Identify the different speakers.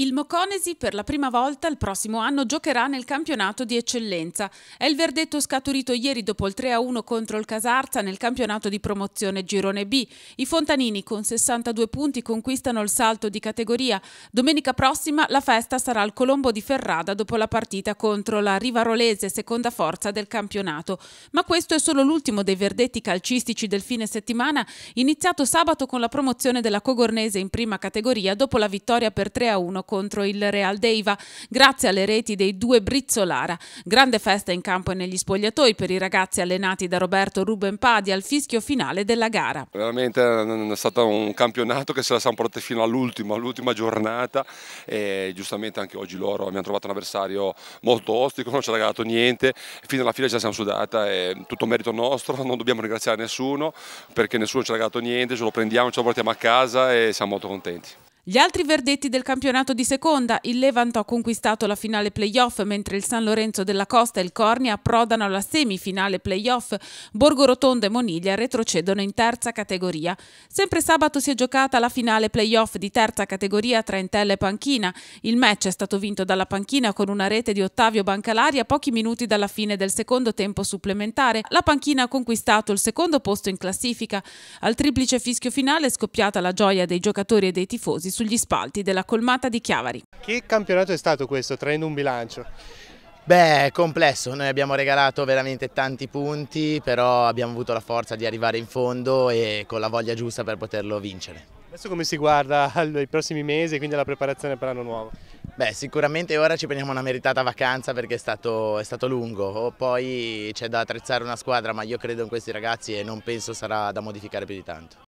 Speaker 1: Il Moconesi per la prima volta il prossimo anno giocherà nel campionato di eccellenza. È il verdetto scaturito ieri dopo il 3-1 contro il Casarza nel campionato di promozione Girone B. I Fontanini con 62 punti conquistano il salto di categoria. Domenica prossima la festa sarà al Colombo di Ferrada dopo la partita contro la Rivarolese, seconda forza del campionato. Ma questo è solo l'ultimo dei verdetti calcistici del fine settimana, iniziato sabato con la promozione della Cogornese in prima categoria dopo la vittoria per 3-1 contro il Real Deiva grazie alle reti dei due Brizzolara. Grande festa in campo e negli spogliatoi per i ragazzi allenati da Roberto Ruben Padi al fischio finale della
Speaker 2: gara. Veramente eh, è stato un campionato che se la siamo portati fino all'ultima, all'ultima giornata e giustamente anche oggi loro abbiamo trovato un avversario molto ostico, non ci ha regalato niente, fino alla fine ce la siamo sudata e tutto merito nostro, non dobbiamo ringraziare nessuno perché nessuno ci ha regalato niente, ce lo prendiamo, ce lo portiamo a casa e siamo molto contenti.
Speaker 1: Gli altri verdetti del campionato di seconda, il Levanto ha conquistato la finale playoff mentre il San Lorenzo della Costa e il Cornia approdano alla semifinale playoff, Borgo Rotondo e Moniglia retrocedono in terza categoria. Sempre sabato si è giocata la finale playoff di terza categoria tra Entella e Panchina, il match è stato vinto dalla Panchina con una rete di Ottavio Bancalari a pochi minuti dalla fine del secondo tempo supplementare, la Panchina ha conquistato il secondo posto in classifica, al triplice fischio finale è scoppiata la gioia dei giocatori e dei tifosi sugli spalti della colmata di Chiavari.
Speaker 3: Che campionato è stato questo, traendo un bilancio? Beh, complesso, noi abbiamo regalato veramente tanti punti, però abbiamo avuto la forza di arrivare in fondo e con la voglia giusta per poterlo vincere. Adesso come si guarda ai prossimi mesi e quindi alla preparazione per l'anno nuovo? Beh, sicuramente ora ci prendiamo una meritata vacanza perché è stato, è stato lungo, poi c'è da attrezzare una squadra, ma io credo in questi ragazzi e non penso sarà da modificare più di tanto.